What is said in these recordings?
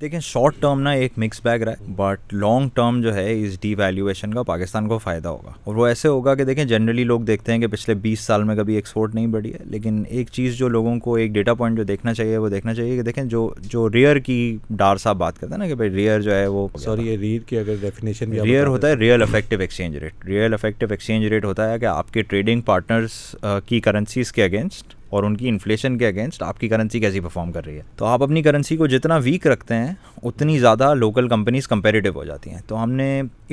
देखें short term ना एक मिक्स बैग रहा है बट लॉन्ग टर्म जो है इस डीवैल्यूएशन का पाकिस्तान को फ़ायदा होगा और वो ऐसे होगा कि देखें जनरली लोग देखते हैं कि पिछले 20 साल में कभी एक्सपोर्ट नहीं बढ़ी है लेकिन एक चीज़ जो लोगों को एक डेटा पॉइंट जो देखना चाहिए वो देखना चाहिए कि देखें जो जो रेयर की डार साहब बात करते हैं ना कि भाई रेयर जो है वो सॉरी रेयर की अगर डेफिनेशन रेयर होता है real effective exchange rate real effective exchange rate होता है कि आपके ट्रेडिंग पार्टनर्स की करेंसीज के अगेंस्ट और उनकी इन्फ्लेशन के अगेंस्ट आपकी करेंसी कैसी परफॉर्म कर रही है तो आप अपनी करेंसी को जितना वीक रखते हैं उतनी ज़्यादा लोकल कंपनीज कंपेरेटिव हो जाती हैं तो हमने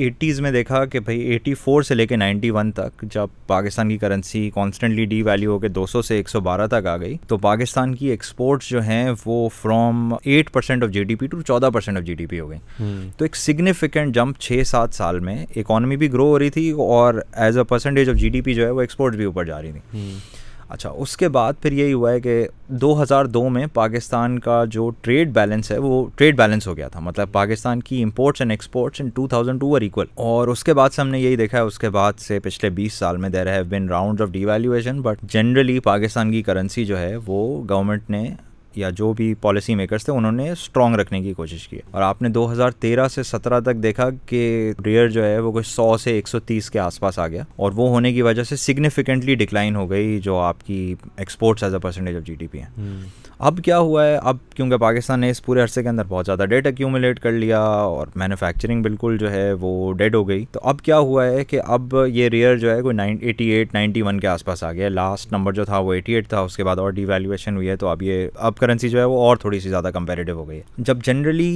एटीज़ में देखा कि भाई 84 से लेकर 91 तक जब पाकिस्तान की करेंसी कॉन्स्टेंटली डी वैल्यू होकर दो से एक तक आ गई तो पाकिस्तान की एक्सपोर्ट्स जो हैं वो from eight percent of G D P to चौदह percent of G D P हो गई हम्म। तो एक सिग्निफिकेंट जंप छः सात साल में इकॉनमी भी ग्रो हो रही थी और as a percentage of G D P जो है वो एक्सपोर्ट भी ऊपर जा रही थी hmm. अच्छा उसके बाद फिर यही हुआ है कि 2002 में पाकिस्तान का जो ट्रेड बैलेंस है वो ट्रेड बैलेंस हो गया था मतलब पाकिस्तान की imports and exports in 2002 were equal और उसके बाद से हमने यही देखा है उसके बाद से पिछले 20 साल में there have been round of devaluation but generally Pakistan की करेंसी जो है वो गवर्नमेंट ने या जो भी पॉलिसी मेकर्स थे उन्होंने स्ट्रॉन्ग रखने की कोशिश की और आपने 2013 से 17 तक देखा कि रेयर जो है वो कुछ 100 से 130 के आसपास आ गया और वो होने की वजह से सिग्निफिकेंटली डिक्लाइन हो गई जो आपकी exports as a percentage of G है हम्म। अब क्या हुआ है अब क्योंकि पाकिस्तान ने इस पूरे अरसे के अंदर बहुत ज़्यादा डेट एक्यूमुलेट कर लिया और मैन्युफैक्चरिंग बिल्कुल जो है वो डेड हो गई तो अब क्या हुआ है कि अब ये रेयर जो है कोई nine eighty eight ninety one के आसपास आ गया लास्ट नंबर जो था वो एटी एट था उसके बाद और डिवेल्यूएशन हुई है तो अब ये अब करेंसी जो है वो और थोड़ी सी ज़्यादा कंपेरेटिव हो गई है जब जनरली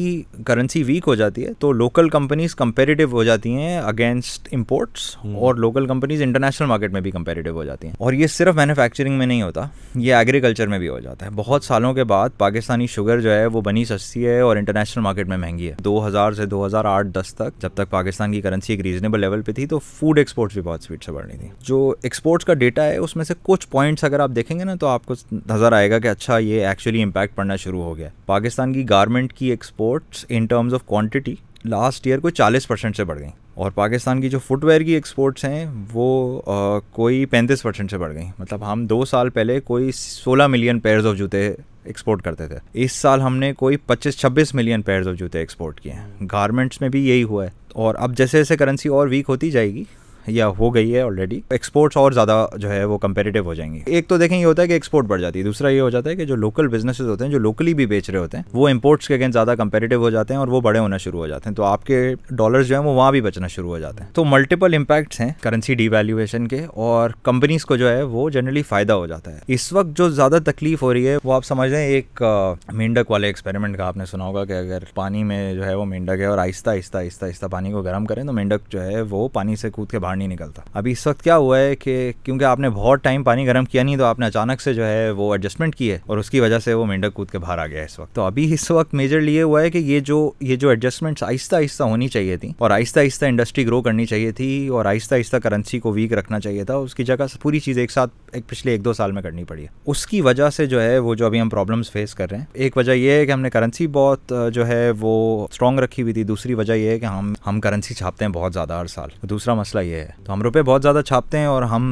करेंसी वीक हो जाती है तो लोकल कंपनीज कंपेरेटिव हो जाती हैं अगेंस्ट इम्पोर्ट्स हम्म। और लोकल कंपनीज इंटरनेशनल मार्केट में भी कंपेरेटिव हो जाती हैं और ये सिर्फ मैनुफैक्चरिंग में नहीं होता ये एग्रीकल्चर में भी हो जाता है बहुत सालों के बाद पाकिस्तानी शुगर जो है वो बनी सस्ती है और इंटरनेशनल मार्केट में महंगी है 2000 से 2008-10 तक जब तक पाकिस्तान की करेंसी एक रीजनेबल लेवल पे थी तो फूड एक्सपोर्ट्स भी बहुत स्पीड से बढ़ रही थी जो एक्सपोर्ट्स का डेटा है उसमें से कुछ पॉइंट्स अगर आप देखेंगे ना तो आपको नज़र आएगा कि अच्छा ये एक्चुअली इम्पैक्ट पड़ना शुरू हो गया पाकिस्तान की गारमेंट की exports in terms of quantity last year को चालीस परसेंट से बढ़ गई और पाकिस्तान की जो फुटवेयर की एक्सपोर्ट्स हैं वो आ, कोई पैंतीस परसेंट से बढ़ गई मतलब हम दो साल पहले कोई सोलह मिलियन पेयर्स ऑफ जूते एक्सपोर्ट करते थे इस साल हमने कोई पच्चीस छब्बीस मिलियन पेयर्स ऑफ जूते एक्सपोर्ट किए हैं गारमेंट्स में भी यही हुआ है और अब जैसे जैसे करेंसी और वीक होती जाएगी या हो गई है ऑलरेडी एक्सपोर्ट्स और ज़्यादा जो है वो कंपेरेटिव हो जाएंगे एक तो देखें ये होता है कि एक्सपोर्ट बढ़ जाती है दूसरा ये हो जाता है कि जो लोकल बिजनेसेस होते हैं जो लोकली भी बेच रहे होते हैं वो इम्पोर्ट्स के अगेंस्ट ज़्यादा कंपेरेटिव हो जाते हैं और वो बड़े होना शुरू हो जाते हैं तो आपके डॉलर जो है वो वहाँ भी बचना शुरू हो जाते हैं तो मल्टीपल इम्पैक्ट्स हैं करेंसी डिवेल्यूएशन के और कंपनीज को जो है वो जनरली फ़ायदा हो जाता है इस वक्त जो ज़्यादा तकलीफ हो रही है वो आप समझ रहे हैं एक मेंढक वाले एक्सपेरिमेंट का आपने सुना होगा कि अगर पानी में जो है वो मेंढक है और आहिस्ता आहिस्ता आहिस्ता आहिस्ता पानी को गर्म करें तो मेंढक जो है वो पानी से कूद के बाहर नहीं निकलता अभी इस वक्त क्या हुआ है कि क्योंकि आपने बहुत टाइम पानी गर्म किया नहीं तो आपने अचानक से जो है वो एडजस्टमेंट की है और उसकी वजह से वो मेंढक कूद के बाहर आ गया इस वक्त तो अभी इस वक्त मेजर लिए हुआ है कि ये जो ये जो एडजस्टमेंट्स आहिस्ता आहिस्ता होनी चाहिए थी और आहिस्ता आहिस्ता इंडस्ट्री ग्रो करनी चाहिए थी और आहिस्ता आहिस्ता करेंसी को वीक रखना चाहिए था उसकी जगह पूरी चीज़ एक साथ एक पिछले एक दो साल में करनी पड़ी है उसकी वजह से जो है वो जो अभी हम प्रॉब्लम्स फेस कर रहे हैं एक वजह यह है कि हमने करेंसी बहुत जो है वो स्ट्रॉन्ग रखी हुई थी दूसरी वजह यह है कि हम हम करेंसी छापते हैं बहुत ज़्यादा हर साल दूसरा मसला यह है तो हम रुपए बहुत ज़्यादा छापते हैं और हम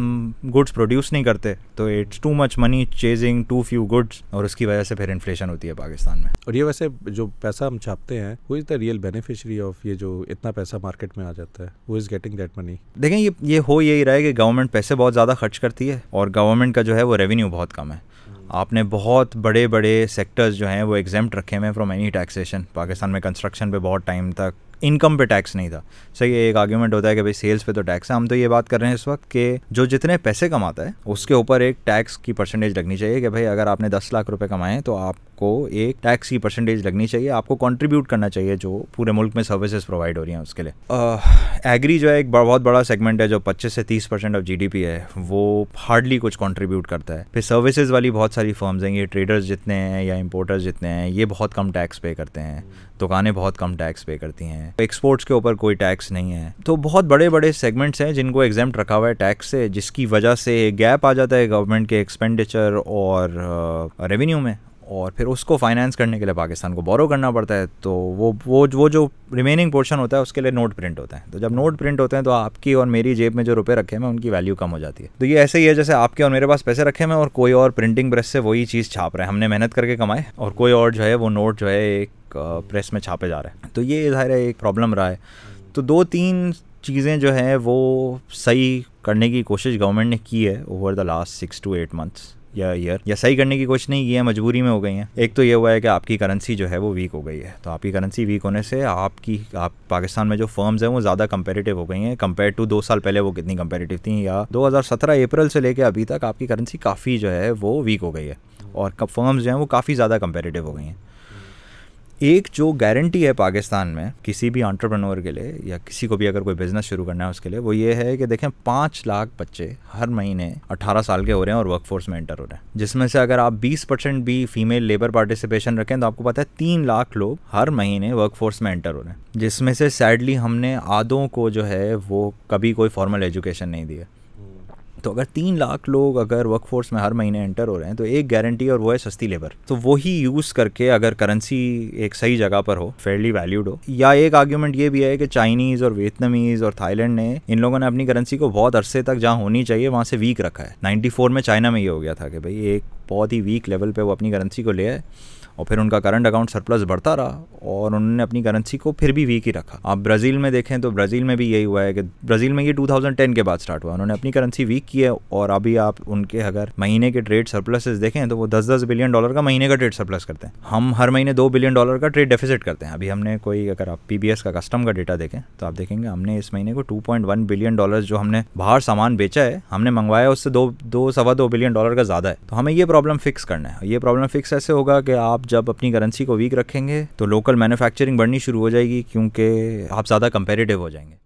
गुड्स प्रोड्यूस नहीं करते तो it's too much money chasing too few goods और उसकी वजह से फिर इन्फ्लेशन होती है पाकिस्तान में और ये वैसे जो पैसा हम छापते हैं वो is the real beneficiary of ये जो इतना पैसा मार्केट में आ जाता है वो इज़ गेटिंग दैट मनी देखें ये ये हो यही रहा है कि गवर्नमेंट पैसे बहुत ज़्यादा खर्च करती है और गवर्नमेंट का जो है वो रेवेन्यू बहुत कम है आपने बहुत बड़े बड़े सेक्टर्स जो हैं वो एग्जेम्प्ट रखे हुए हैं फ्रॉम एनी टैक्सेशन पाकिस्तान में कंस्ट्रक्शन पे बहुत टाइम तक इनकम पे टैक्स नहीं था सही एक आर्ग्यूमेंट होता है कि भाई सेल्स पे तो टैक्स है हम तो ये बात कर रहे हैं इस वक्त कि जो जितने पैसे कमाता है उसके ऊपर एक टैक्स की परसेंटेज लगनी चाहिए कि भाई अगर आपने दस लाख रुपए कमाए तो आप आपको एक टैक्स की परसेंटेज लगनी चाहिए आपको कंट्रीब्यूट करना चाहिए जो पूरे मुल्क में सर्विसेज प्रोवाइड हो रही हैं उसके लिए एग्री जो है एक बहुत बड़ा सेगमेंट है जो 25 से 30 परसेंट ऑफ जीडीपी है वो हार्डली कुछ कंट्रीब्यूट करता है फिर सर्विसेज वाली बहुत सारी फर्म्स हैं ये ट्रेडर्स जितने हैं या इंपोर्टर्स जितने हैं ये बहुत कम टैक्स पे करते हैं दुकानें बहुत कम टैक्स पे करती हैं एक्सपोर्ट्स के ऊपर कोई टैक्स नहीं है तो बहुत बड़े बड़े सेगमेंट्स हैं जिनको एग्जाम रखा हुआ है टैक्स से जिसकी वजह से गैप आ जाता है गवर्नमेंट के एक्सपेंडिचर और रेवेन्यू में और फिर उसको फाइनेंस करने के लिए पाकिस्तान को बोरो करना पड़ता है तो वो वो वो जो रिमेनिंग पोर्शन होता है उसके लिए नोट प्रिंट होता है तो जब नोट प्रिंट होते हैं तो आपकी और मेरी जेब में जो रुपए रखे हैं उनकी वैल्यू कम हो जाती है तो ये ऐसे ही है जैसे आपके और मेरे पास पैसे रखे हैं और कोई और प्रिंटिंग प्रेस से वही चीज़ छाप रहे हैं हमने मेहनत करके कमाए और कोई और जो है वो नोट जो है एक प्रेस में छापे जा रहे हैं तो ये ज़ाहिर है एक प्रॉब्लम रहा है तो दो तीन चीज़ें जो है वो सही करने की कोशिश गवर्नमेंट ने की है over the last six to eight months या ईयर या सही करने की कोशिश नहीं की है मजबूरी में हो गई हैं एक तो ये हुआ है कि आपकी करेंसी जो है वो वीक हो गई है तो आपकी करेंसी वीक होने से आपकी आप पाकिस्तान में जो फर्म्स हैं वो ज़्यादा कंपेरेटिव हो गई हैं कंपेयर टू दो साल पहले वो कितनी कंपेरेटिव थी या दो अप्रैल से लेकर अभी तक आपकी करेंसी काफ़ी जो है वो वीक हो गई है और फर्म्स जो हैं वो काफ़ी ज़्यादा कंपेरेटिव हो गई हैं एक जो गारंटी है पाकिस्तान में किसी भी ऑन्टरप्रनोर के लिए या किसी को भी अगर कोई बिजनेस शुरू करना है उसके लिए वो ये है कि देखें पाँच लाख बच्चे हर महीने अठारह साल के हो रहे हैं और वर्कफोर्स में एंटर हो रहे हैं जिसमें से अगर आप बीस परसेंट भी फीमेल लेबर पार्टिसिपेशन रखें तो आपको पता है तीन लाख लोग हर महीने वर्कफोर्स में एंटर हो रहे हैं जिसमें से सैडली हमने आदों को जो है वो कभी कोई फॉर्मल एजुकेशन नहीं दी है तो अगर तीन लाख लोग अगर वर्कफोर्स में हर महीने एंटर हो रहे हैं तो एक गारंटी और वो है सस्ती लेबर तो वही यूज़ करके अगर करेंसी एक सही जगह पर हो फेयरली वैल्यूड हो या एक आर्ग्यूमेंट ये भी है कि चाइनीज़ और वियतनामीज़ और थाईलैंड ने इन लोगों ने अपनी करेंसी को बहुत अरसे तक जहाँ होनी चाहिए वहाँ से वीक रखा है नाइन्टी में चाइना में ये हो गया था कि भाई एक बहुत ही वीक लेवल पे वो अपनी करेंसी को ले आए और फिर उनका करंट अकाउंट सरप्लस बढ़ता रहा और उन्होंने अपनी करेंसी को फिर भी वीक ही रखा आप ब्राज़ील में देखें तो ब्राज़ील में भी यही हुआ है कि ब्राज़ील में ये 2010 के बाद स्टार्ट हुआ उन्होंने अपनी करेंसी वीक की है और अभी आप उनके अगर महीने के ट्रेड सरप्लस देखें तो वो दस दस बिलियन डॉलर का महीने का ट्रेड सरप्लस करते हैं हम हर महीने दो बिलियन डॉलर का ट्रेड डेफिसिट करते हैं अभी हमने कोई अगर आप पी का कस्टम का डेटा देखें तो आप देखेंगे हमने इस महीने को टू बिलियन डॉलर जो हमने बाहर सामान बेचा है हमने मंगवाया उससे दो दो सवा दो बिलियन डॉलर का ज़्यादा है तो हमें ये प्रॉब्लम फिक्स करना है ये प्रॉब्लम फिक्स ऐसे होगा कि आप जब अपनी करेंसी को वीक रखेंगे तो लोकल मैन्युफैक्चरिंग बढ़नी शुरू हो जाएगी क्योंकि आप ज़्यादा कंपेरेटिव हो जाएंगे